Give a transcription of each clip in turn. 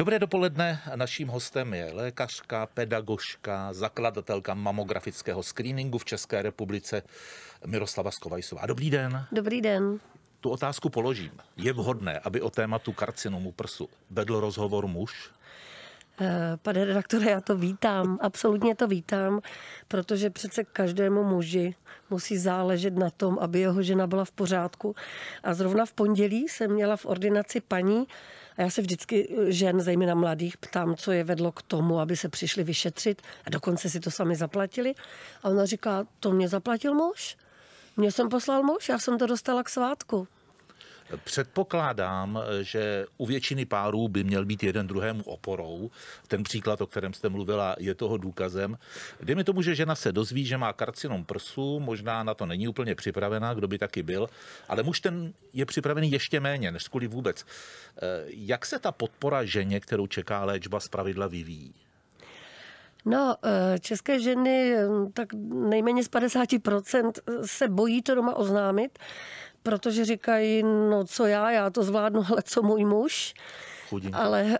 Dobré dopoledne. Naším hostem je lékařka, pedagožka, zakladatelka mamografického screeningu v České republice Miroslava Skovajsová. Dobrý den. Dobrý den. Tu otázku položím. Je vhodné, aby o tématu karcinomu prsu vedl rozhovor muž? Eh, pane redaktore, já to vítám, absolutně to vítám, protože přece každému muži musí záležet na tom, aby jeho žena byla v pořádku. A zrovna v pondělí jsem měla v ordinaci paní, a já se vždycky eh, žen, zejména mladých, ptám, co je vedlo k tomu, aby se přišli vyšetřit a dokonce si to sami zaplatili. A ona říká, to mě zaplatil muž. Mě jsem poslal muž, já jsem to dostala k svátku. Předpokládám, že u většiny párů by měl být jeden druhému oporou. Ten příklad, o kterém jste mluvila, je toho důkazem. Dejme tomu, že žena se dozví, že má karcinom prsu, možná na to není úplně připravená, kdo by taky byl, ale muž ten je připravený ještě méně, než kvůli vůbec. Eh, jak se ta podpora ženě, kterou čeká léčba, zpravidla vyvíjí? No, eh, české ženy mm, tak nejméně z 50% se bojí to doma oznámit, protože říkají, no co já, já to zvládnu, ale co můj muž. Chudinka. Ale e,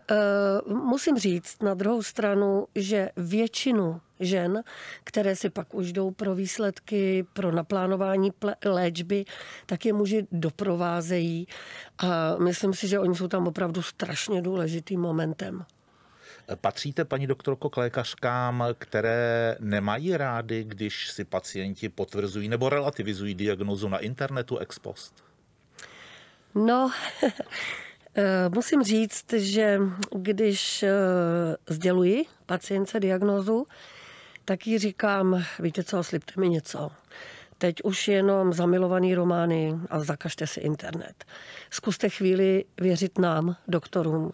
musím říct na druhou stranu, že většinu žen, které si pak už jdou pro výsledky, pro naplánování léčby, tak je muži doprovázejí. A myslím si, že oni jsou tam opravdu strašně důležitým momentem. Eh, patříte, paní doktorko, k lékařkám, které nemají rády, když si pacienti potvrzují nebo relativizují diagnozu na internetu ex post? No, eh, musím říct, že když eh, sděluji pacientce diagnózu, tak jí říkám, víte co, slibte mi něco. Teď už jenom zamilovaný romány a zakažte si internet. Zkuste chvíli věřit nám, doktorům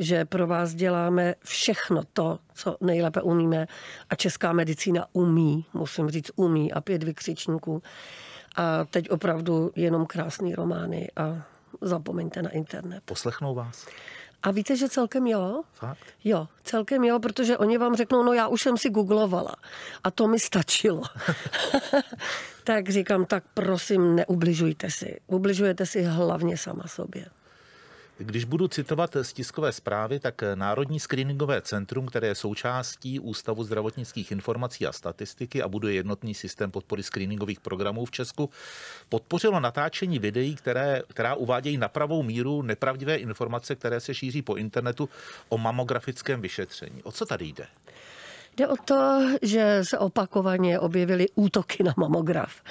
že pro vás děláme všechno to, co nejlépe umíme a česká medicína umí, musím říct umí a pět vykřičníků. A teď opravdu jenom krásný romány a zapomeňte na internet. Poslechnou vás? A víte, že celkem jo? Fakt? Jo, celkem jo, protože oni vám řeknou, no já už jsem si googlovala a to mi stačilo. tak říkám, tak prosím, neubližujte si. Ubližujete si hlavně sama sobě. Když budu citovat z tiskové zprávy, tak Národní screeningové centrum, které je součástí Ústavu zdravotnických informací a statistiky a buduje jednotný systém podpory screeningových programů v Česku, podpořilo natáčení videí, které, která uvádějí na pravou míru nepravdivé informace, které se šíří po internetu o mamografickém vyšetření. O co tady jde? Jde o to, že se opakovaně objevily útoky na mamograf.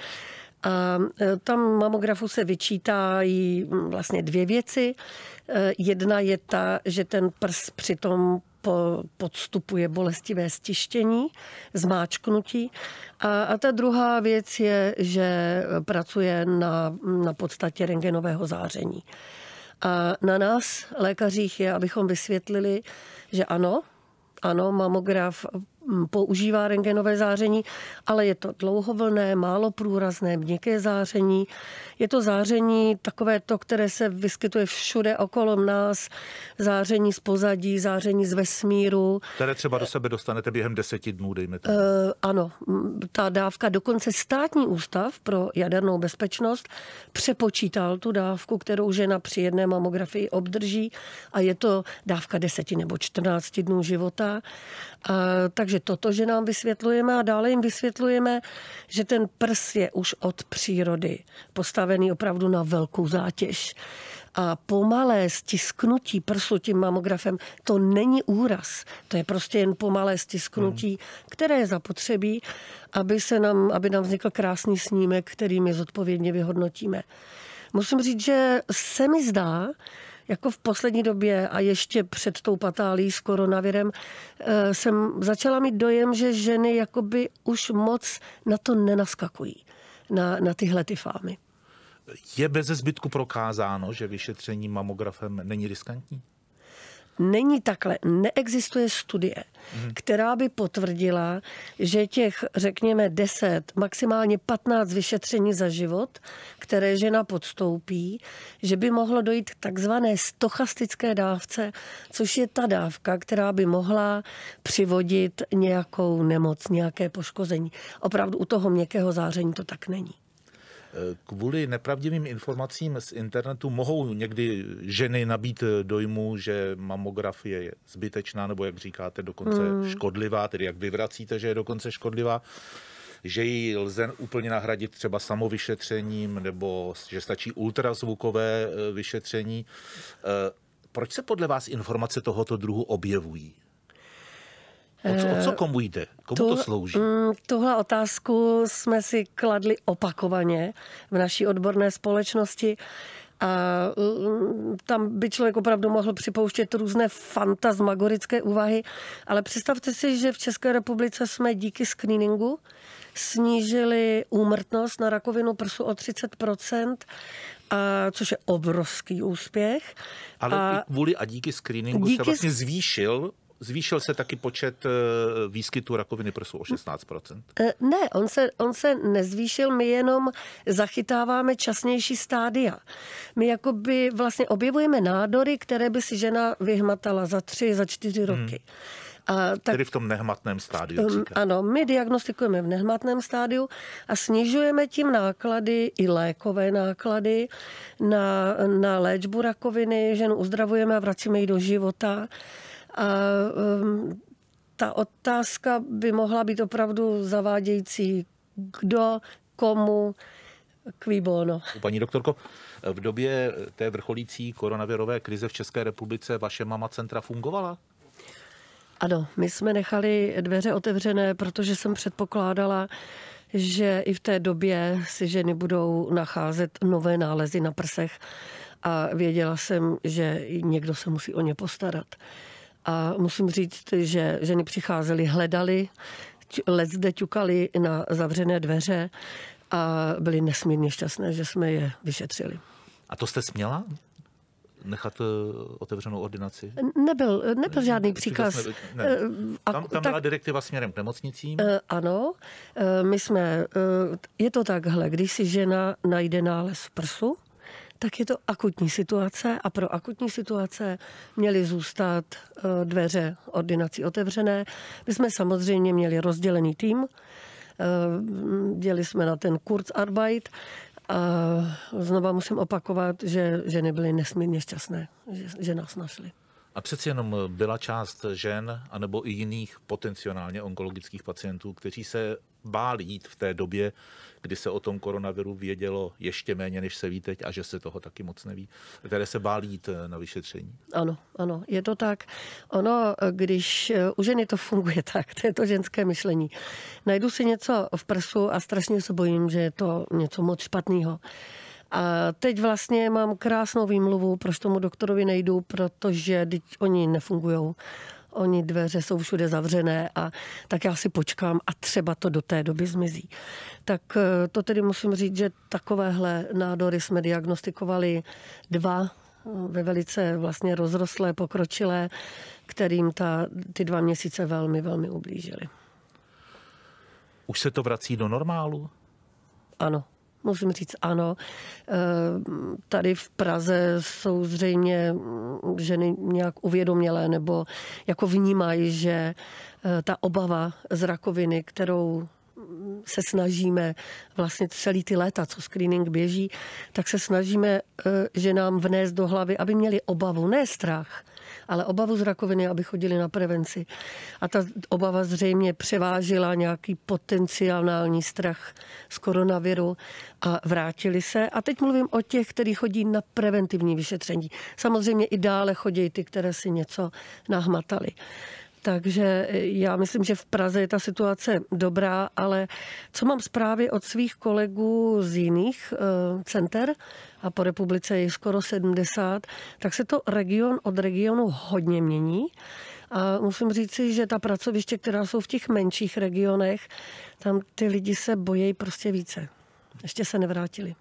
A e, tam mamografu se vyčítají mm, vlastně dvě věci. E, jedna je ta, že ten prs přitom podstupuje bolestivé stištění, zmáčknutí. A, a ta druhá věc je, že pracuje na, na podstatě rengenového záření. A na nás, lékařích, je, abychom vysvětlili, že ano, ano, mamograf používá rengenové záření, ale je to dlouhovlné, málo průrazné, měkké záření. Je to záření takové to, které se vyskytuje všude okolo nás, záření z pozadí, záření z vesmíru. Které třeba do sebe dostanete během deseti dnů, dejme to. E, eh, ano, ta dávka, dokonce státní ústav pro jadernou bezpečnost přepočítal tu dávku, kterou žena při jedné mamografii obdrží a je to dávka deseti nebo 14 dnů života Eh, takže toto, že nám vysvětlujeme a dále jim vysvětlujeme, že ten prs je už od přírody postavený opravdu na velkou zátěž. A pomalé stisknutí prsu tím mamografem, to není úraz. To je prostě jen pomalé stisknutí, mm. které je zapotřebí, aby, se nám, aby nám vznikl krásný snímek, který my zodpovědně vyhodnotíme. Musím říct, že se mi zdá, jako v poslední době a ještě před tou patálí s koronavirem eh, jsem začala mít dojem, že ženy jakoby už moc na to nenaskakují, na, na tyhle ty fámy. Je bez zbytku prokázáno, že vyšetření mamografem není riskantní? Není takhle, neexistuje studie, hmm. která by potvrdila, že těch, řekněme, 10, maximálně 15 vyšetření za život, které žena podstoupí, že by mohlo dojít k takzvané stochastické dávce, což je ta dávka, která by mohla přivodit nějakou nemoc, nějaké poškození. Opravdu u toho měkkého záření to tak není kvůli nepravdivým informacím z internetu mohou někdy ženy nabít dojmu, že mamografie je zbytečná, nebo jak říkáte, dokonce mm. škodlivá, tedy jak vyvracíte, že je dokonce škodlivá že ji lze úplně nahradit třeba samovyšetřením nebo že stačí ultrazvukové eh, vyšetření. Eh, proč se podle vás informace tohoto druhu objevují? O co, o co eh, komu jde? Komu to slouží? Mm, tuhle otázku jsme si kladli opakovaně v naší odborné společnosti. A mm, tam by člověk opravdu mohl připouštět různé fantasmagorické úvahy, ale představte si, že v České republice jsme díky screeningu snížili úmrtnost na rakovinu prsu o 30 a, což je obrovský úspěch. Ale a, i kvůli a díky screeningu díky, se vlastně zvýšil zvýšil se taky počet eh, výskytu rakoviny prsu o 16%? Eh, ne, on se, on se nezvýšil, my jenom zachytáváme časnější stádia. My jakoby vlastně objevujeme nádory, které by si žena vyhmatala za tři, za čtyři hmm. roky. Hmm. A tak, Tedy v tom nehmatném stádiu. Um, ano, my diagnostikujeme v nehmatném stádiu a snižujeme tím náklady, i lékové náklady na, na léčbu rakoviny, ženu uzdravujeme a vracíme ji do života. A um, ta otázka by mohla být opravdu zavádějící. Kdo, komu, kvíbono. Paní doktorko, v době té vrcholící koronavirové krize v České republice vaše mama centra fungovala? Ano, my jsme nechali dveře otevřené, protože jsem předpokládala, že i v té době si ženy budou nacházet nové nálezy na prsech a věděla jsem, že někdo se musí o ně postarat. A musím říct, že ženy přicházely, hledali, let zde ťukali na zavřené dveře a byly nesmírně šťastné, že jsme je vyšetřili. A to jste směla? nechat eh, otevřenou ordinaci? Nebyl, nebyl žádný příkaz. Ne. Eh, tam, tam byla direktiva směrem k nemocnicím? Eh, ano, my jsme, je to takhle, když si žena najde nález v prsu, tak je to akutní situace a pro akutní situace měly zůstat eh, dveře ordinací otevřené. My jsme samozřejmě měli rozdělený tým, eh, děli jsme na ten Kurzarbeit a znova musím opakovat, že ženy byly nesmírně šťastné, že, že nás našly. A přeci jenom eh, byla část žen anebo i jiných potenciálně onkologických pacientů, kteří se bál jít v té době, kdy se o tom koronaviru vědělo ještě méně, než se ví teď a že se toho taky moc neví, které se bál jít eh, na vyšetření. Ano, ano, je to tak. Ono, eh, když eh, u ženy to funguje tak, to je to ženské myšlení. Najdu si něco v prsu a strašně se bojím, že je to něco moc špatného. A teď vlastně mám krásnou výmluvu, proč tomu doktorovi nejdu, protože teď oni nefungují. Oni dveře jsou všude zavřené a tak já si počkám a třeba to do té doby zmizí. Tak eh, to tedy musím říct, že takovéhle nádory jsme diagnostikovali dva eh, ve velice vlastně rozrostlé, pokročilé, kterým ta, ty dva měsíce velmi, velmi ublížily. Už se to vrací do normálu? Ano. Musím říct ano. Eh, tady v Praze jsou zřejmě ženy nějak uvědomělé nebo jako vnímají, že eh, ta obava z rakoviny, kterou se snažíme vlastně celý ty léta, co screening běží, tak se snažíme, eh, že nám vnést do hlavy, aby měli obavu, ne strach, ale obavu z rakoviny, aby chodili na prevenci. A ta obava zřejmě převážila nějaký potenciální strach z koronaviru a vrátili se. A teď mluvím o těch, kteří chodí na preventivní vyšetření. Samozřejmě i dále chodí ty, které si něco nahmatali. Takže e, já myslím, že v Praze je ta situace dobrá, ale co mám zprávy od svých kolegů z jiných e, center, a po republice je skoro 70, tak se to region od regionu hodně mění. A musím říci, že ta pracoviště, která jsou v těch menších regionech, tam ty lidi se bojejí prostě více. Ještě se nevrátili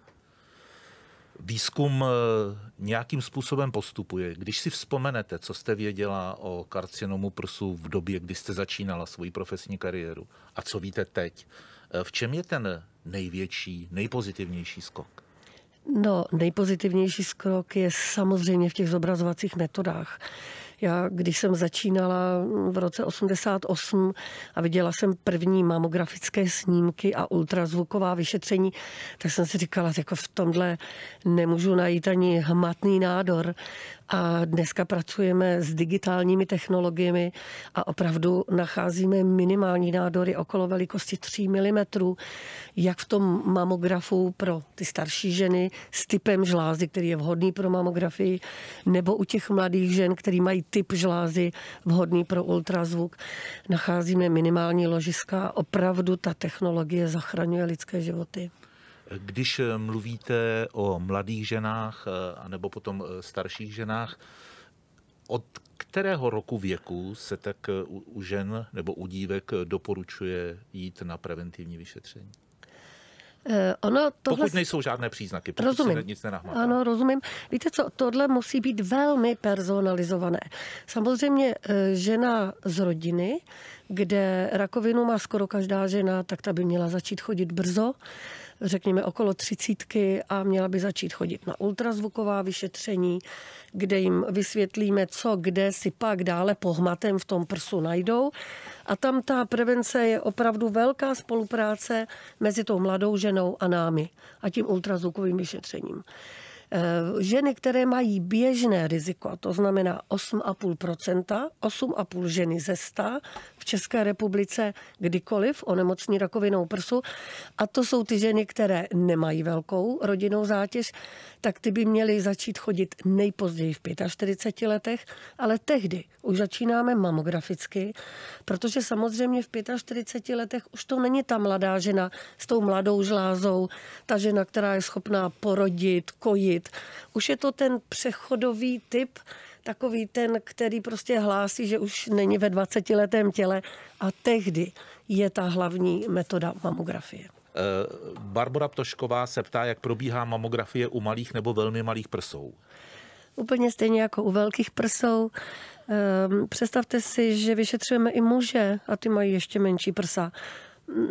výzkum eh, nějakým způsobem postupuje. Když si vzpomenete, co jste věděla o karcinomu prsu v době, kdy jste začínala svoji profesní kariéru a co víte teď, eh, v čem je ten největší, nejpozitivnější skok? No, nejpozitivnější skok je samozřejmě v těch zobrazovacích metodách. Já, když jsem začínala v roce 88 a viděla jsem první mamografické snímky a ultrazvuková vyšetření, tak jsem si říkala, jako v tomhle nemůžu najít ani hmatný nádor. A dneska pracujeme s digitálními technologiemi a opravdu nacházíme minimální nádory okolo velikosti 3 mm, jak v tom mamografu pro ty starší ženy s typem žlázy, který je vhodný pro mamografii, nebo u těch mladých žen, který mají typ žlázy vhodný pro ultrazvuk. Nacházíme minimální ložiska. Opravdu ta technologie zachraňuje lidské životy. Když eh, mluvíte o mladých ženách, eh, anebo potom eh, starších ženách, od kterého roku věku se tak u žen nebo u dívek doporučuje jít na preventivní vyšetření? Eh, ono tohle... Pokud nejsou žádné příznaky, pokud rozumím. se nic nenahmatá. Ano, rozumím. Víte co, tohle musí být velmi personalizované. Samozřejmě eh, žena z rodiny, kde rakovinu má skoro každá žena, tak ta by měla začít chodit brzo řekněme, okolo třicítky a měla by začít chodit na ultrazvuková vyšetření, kde jim vysvětlíme, co kde si pak dále pohmatem v tom prsu najdou. A tam ta prevence je opravdu velká spolupráce mezi tou mladou ženou a námi a tím ultrazvukovým vyšetřením. Eh, ženy, které mají běžné riziko, to znamená 8,5%, 8,5 ženy ze 100 v České republice kdykoliv onemocní rakovinou prsu. A to jsou ty ženy, které nemají velkou rodinnou zátěž, tak ty by měly začít chodit nejpozději v 45 letech, ale tehdy už začínáme mamograficky, protože samozřejmě v 45 letech už to není ta mladá žena s tou mladou žlázou, ta žena, která je schopná porodit, kojit. Už je to ten přechodový typ, takový ten, který prostě hlásí, že už není ve 20 letém těle a tehdy je ta hlavní metoda mamografie. Eh, Barbara Ptošková se ptá, jak probíhá mamografie u malých nebo velmi malých prsou. Úplně stejně jako u velkých prsou. Ehm, představte si, že vyšetřujeme i muže a ty mají ještě menší prsa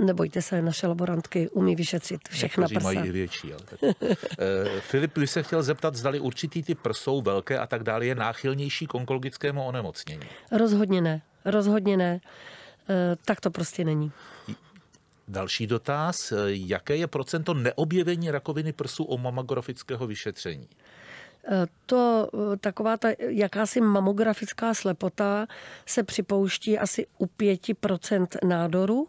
nebojte se, naše laborantky umí vyšetřit všechna Někteří prsa. mají i větší. Ale tak. Eh, Filip by se chtěl zeptat, zdali určitý ty prsou, velké a tak dále, je náchylnější k onkologickému onemocnění. Rozhodně ne, rozhodně ne. Eh, tak to prostě není. Další dotaz, jaké je procento neobjevení rakoviny prsu u mamografického vyšetření? E, to e, taková ta jakási mamografická slepota se připouští asi u 5% nádoru,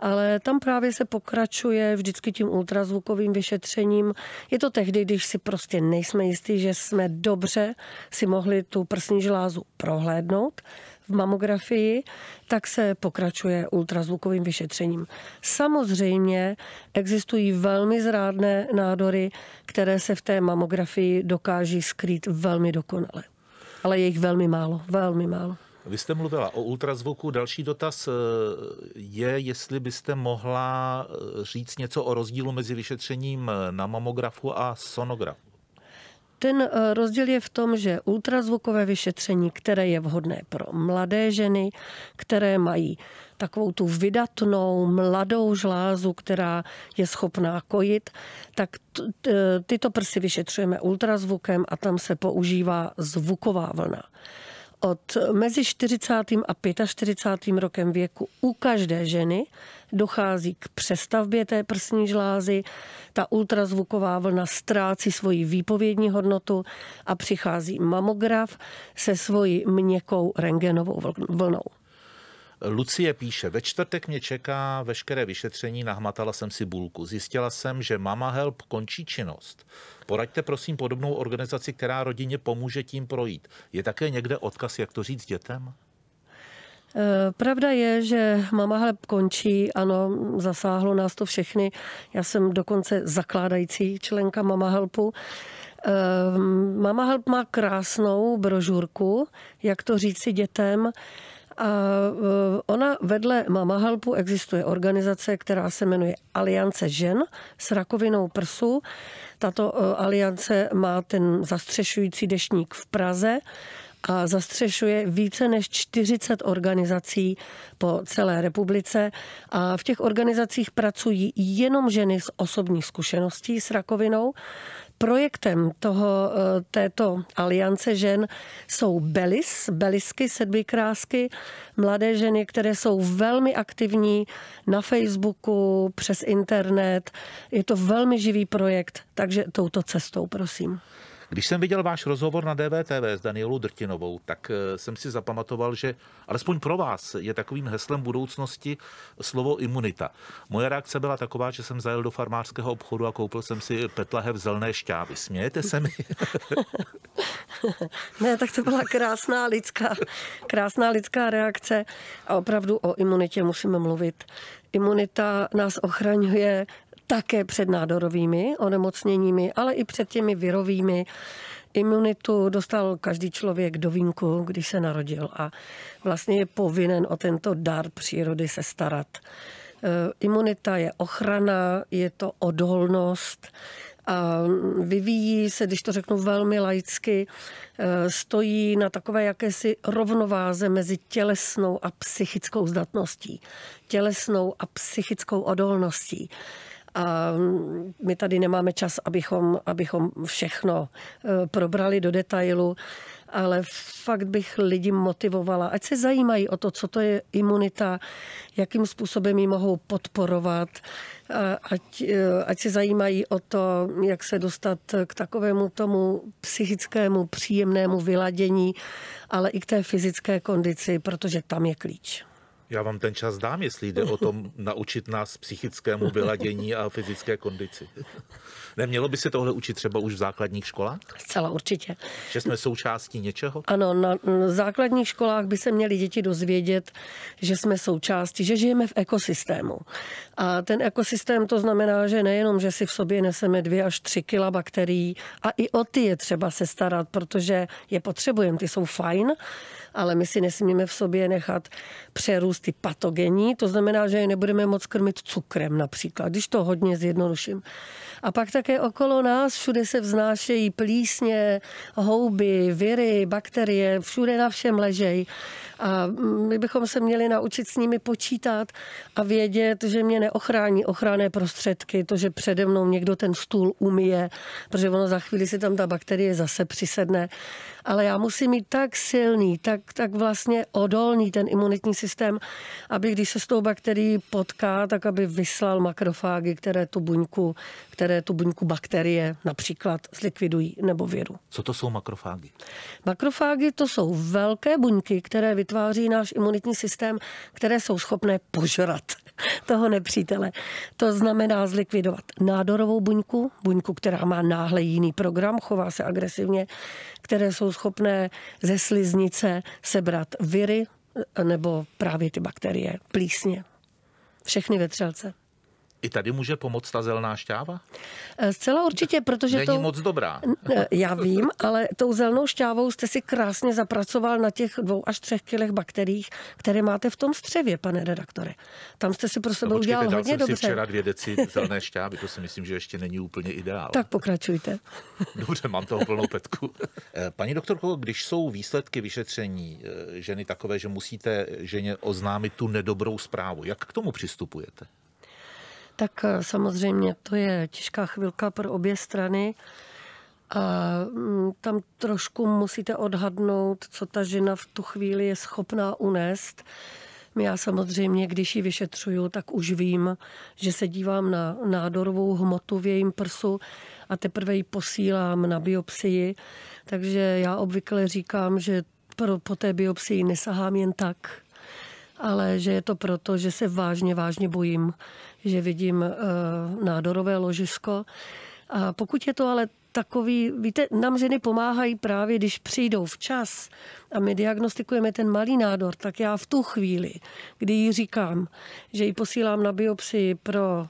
ale tam právě se pokračuje vždycky tím ultrazvukovým vyšetřením. Je to tehdy, když si prostě nejsme jistí, že jsme dobře si mohli tu prsní žlázu prohlédnout, v mamografii, tak se pokračuje ultrazvukovým vyšetřením. Samozřejmě existují velmi zrádné nádory, které se v té mamografii dokáží skrýt velmi dokonale. Ale je jich velmi málo, velmi málo. Vy jste mluvila o ultrazvuku. Další dotaz eh, je, jestli byste mohla eh, říct něco o rozdílu mezi vyšetřením na mamografu a sonografu. Ten eh, rozdíl je v tom, že ultrazvukové vyšetření, které je vhodné pro mladé ženy, které mají takovou tu vydatnou mladou žlázu, která je schopná kojit, tak tyto prsy vyšetřujeme ultrazvukem a tam se používá zvuková vlna od mezi 40. a 45. rokem věku u každé ženy dochází k přestavbě té prsní žlázy, ta ultrazvuková vlna ztrácí svoji výpovědní hodnotu a přichází mamograf se svojí měkkou rengenovou vlnou. Lucie píše, ve čtvrtek mě čeká veškeré vyšetření, nahmatala jsem si bulku. Zjistila jsem, že Mama Help končí činnost. Poraďte prosím podobnou organizaci, která rodině pomůže tím projít. Je také někde odkaz, jak to říct dětem? Eh, pravda je, že Mama Help končí, ano, zasáhlo nás to všechny. Já jsem dokonce zakládající členka Mama Helpu. Eh, Mama Help má krásnou brožurku, jak to říci dětem. A e, ona vedle Mama Helpu existuje organizace, která se jmenuje Aliance žen s rakovinou prsu. Tato e, aliance má ten zastřešující deštník v Praze a zastřešuje více než 40 organizací po celé republice a v těch organizacích pracují jenom ženy s osobní zkušeností s rakovinou. Projektem toho, eh, této aliance žen jsou belis, belisky, krásky, mladé ženy, které jsou velmi aktivní na Facebooku, přes internet. Je to velmi živý projekt, takže touto cestou, prosím. Když jsem viděl váš rozhovor na DVTV s Danielou Drtinovou, tak eh, jsem si zapamatoval, že alespoň pro vás je takovým heslem budoucnosti slovo imunita. Moje reakce byla taková, že jsem zajel do farmářského obchodu a koupil jsem si petlahe v zelné šťávy. Smějete se mi? ne, tak to byla krásná lidská, krásná lidská reakce. A opravdu o imunitě musíme mluvit. Imunita nás ochraňuje také před nádorovými onemocněními, ale i před těmi virovými. Imunitu dostal každý člověk do vínku, když se narodil a vlastně je povinen o tento dar přírody se starat. E, imunita je ochrana, je to odolnost, a vyvíjí se, když to řeknu velmi laicky, e, stojí na takové jakési rovnováze mezi tělesnou a psychickou zdatností, tělesnou a psychickou odolností. A mm, my tady nemáme čas, abychom, abychom všechno e, probrali do detailu, ale fakt bych lidi motivovala, ať se zajímají o to, co to je imunita, jakým způsobem ji mohou podporovat, ať, e, ať se zajímají o to, jak se dostat k takovému tomu psychickému, příjemnému vyladění, ale i k té fyzické kondici, protože tam je klíč. Já vám ten čas dám, jestli jde o tom naučit nás psychickému vyladění a fyzické kondici. Nemělo by se tohle učit třeba už v základních školách? Zcela určitě. Že jsme součástí něčeho? Ano, na základních školách by se měli děti dozvědět, že jsme součástí, že žijeme v ekosystému. A ten ekosystém to znamená, že nejenom, že si v sobě neseme dvě až tři kila bakterií, a i o ty je třeba se starat, protože je potřebujeme, ty jsou fajn, ale my si nesmíme v sobě nechat přerůst ty patogení, to znamená, že je nebudeme moc krmit cukrem například, když to hodně zjednoduším. A pak také okolo nás všude se vznášejí plísně, houby, viry, bakterie, všude na všem ležejí. A my bychom se měli naučit s nimi počítat a vědět, že mě neochrání ochranné prostředky, to, že přede mnou někdo ten stůl umije, protože ono za chvíli si tam ta bakterie zase přisedne. Ale já musím mít tak silný, tak, tak vlastně odolný ten imunitní systém, aby když se s tou bakterií potká, tak aby vyslal makrofágy, které tu buňku které tu buňku bakterie například zlikvidují nebo viru. Co to jsou makrofágy? Makrofágy to jsou velké buňky, které vytváří náš imunitní systém, které jsou schopné požrat toho nepřítele. To znamená zlikvidovat nádorovou buňku, buňku, která má náhle jiný program, chová se agresivně, které jsou schopné ze sliznice sebrat viry nebo právě ty bakterie, plísně, všechny vetřelce i tady může pomoct ta zelná šťáva? Eh, zcela určitě, protože Není to... Není moc dobrá. Eh, já vím, ale tou zelnou šťávou jste si krásně zapracoval na těch dvou až třech kilech bakteriích, které máte v tom střevě, pane redaktore. Tam jste si pro sebe no, udělal hodně jsem dobře. si včera dvě deci zelné šťávy, to si myslím, že ještě není úplně ideál. Tak pokračujte. Dobře, mám toho plnou petku. Eh, paní doktorko, když jsou výsledky vyšetření ženy takové, že musíte ženě oznámit tu nedobrou zprávu, jak k tomu přistupujete? tak eh, samozřejmě to je těžká chvilka pro obě strany. A mm, tam trošku musíte odhadnout, co ta žena v tu chvíli je schopná unést. Já samozřejmě, když ji vyšetřuju, tak už vím, že se dívám na nádorovou hmotu v jejím prsu a teprve ji posílám na biopsii. Takže já obvykle říkám, že pro, po té biopsii nesahám jen tak, ale že je to proto, že se vážně, vážně bojím, že vidím eh, nádorové ložisko. A pokud je to ale takový, víte, nám ženy pomáhají právě, když přijdou včas a my diagnostikujeme ten malý nádor, tak já v tu chvíli, kdy jí říkám, že ji posílám na biopsii pro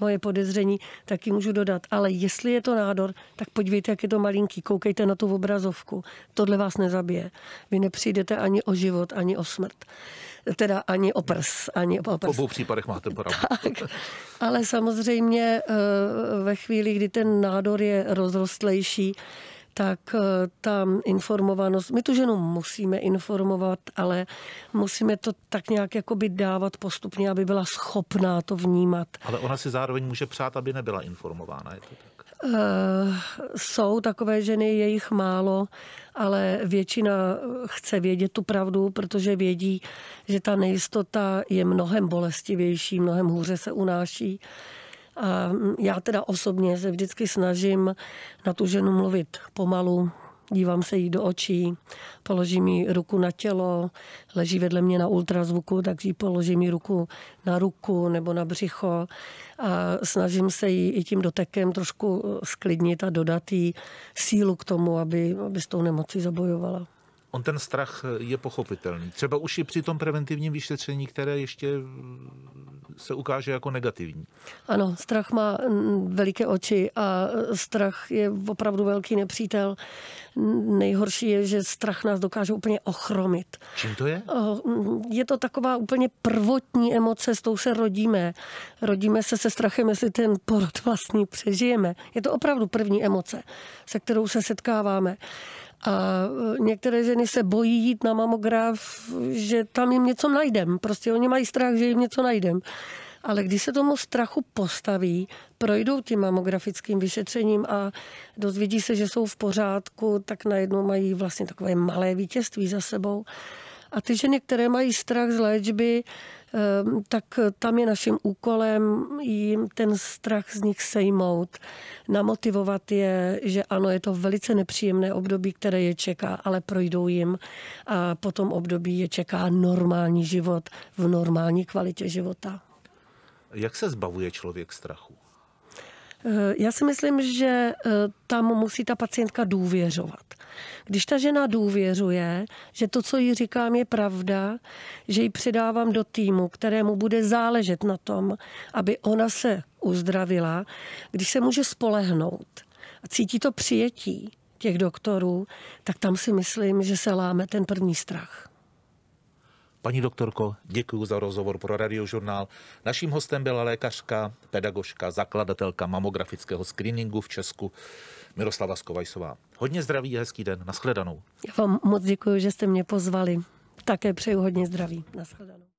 moje podezření, tak ji můžu dodat. Ale jestli je to nádor, tak podívejte, jak je to malinký, koukejte na tu obrazovku. Tohle vás nezabije. Vy nepřijdete ani o život, ani o smrt teda ani o prs. Ani o prs. V obou případech máte pravdu. Tak, ale samozřejmě eh, ve chvíli, kdy ten nádor je rozrostlejší, tak eh, tam informovanost, my tu ženu musíme informovat, ale musíme to tak nějak jako by dávat postupně, aby byla schopná to vnímat. Ale ona si zároveň může přát, aby nebyla informována, je to tak? Eh, jsou takové ženy, je jich málo, ale většina eh, chce vědět tu pravdu, protože vědí, že ta nejistota je mnohem bolestivější, mnohem hůře se unáší. A mm, já teda osobně se vždycky snažím na tu ženu mluvit pomalu, dívám se jí do očí, položím jí ruku na tělo, leží vedle mě na ultrazvuku, takže jí položím jí ruku na ruku nebo na břicho a snažím se jí i tím dotekem trošku eh, sklidnit a dodat jí sílu k tomu, aby, aby s tou nemocí zabojovala. On ten strach eh, je pochopitelný. Třeba už i při tom preventivním vyšetření, které ještě mm, se ukáže jako negativní. Ano, strach má mm, veliké oči a e, strach je opravdu velký nepřítel. Nejhorší je, že strach nás dokáže úplně ochromit. Čím to je? Mm, je to taková úplně prvotní emoce, s tou se rodíme. Rodíme se se strachem, jestli ten porod vlastní přežijeme. Je to opravdu první emoce, se kterou se setkáváme. A e, některé ženy se bojí jít na mamograf, že tam jim něco najdem. Prostě oni mají strach, že jim něco najdem. Ale když se tomu strachu postaví, projdou tím mamografickým vyšetřením a dozvědí se, že jsou v pořádku, tak najednou mají vlastně takové malé vítězství za sebou. A ty ženy, které mají strach z léčby, ehm, tak tam je naším úkolem jim ten strach z nich sejmout, namotivovat je, že ano, je to velice nepříjemné období, které je čeká, ale projdou jim a po tom období je čeká normální život v normální kvalitě života. Jak se zbavuje člověk strachu? Eh, já si myslím, že eh, tam musí ta pacientka důvěřovat. Když ta žena důvěřuje, že to, co jí říkám, je pravda, že ji předávám do týmu, kterému bude záležet na tom, aby ona se uzdravila, když se může spolehnout a cítí to přijetí těch doktorů, tak tam si myslím, že se láme ten první strach. Paní doktorko, děkuji za rozhovor pro radiožurnál. Naším hostem byla lékařka, pedagožka, zakladatelka mamografického screeningu v Česku Miroslava Skovajsová. Hodně zdraví, hezký den, Naschledanou. Já vám moc děkuji, že jste mě pozvali. Také přeju hodně zdraví. Naschledanou.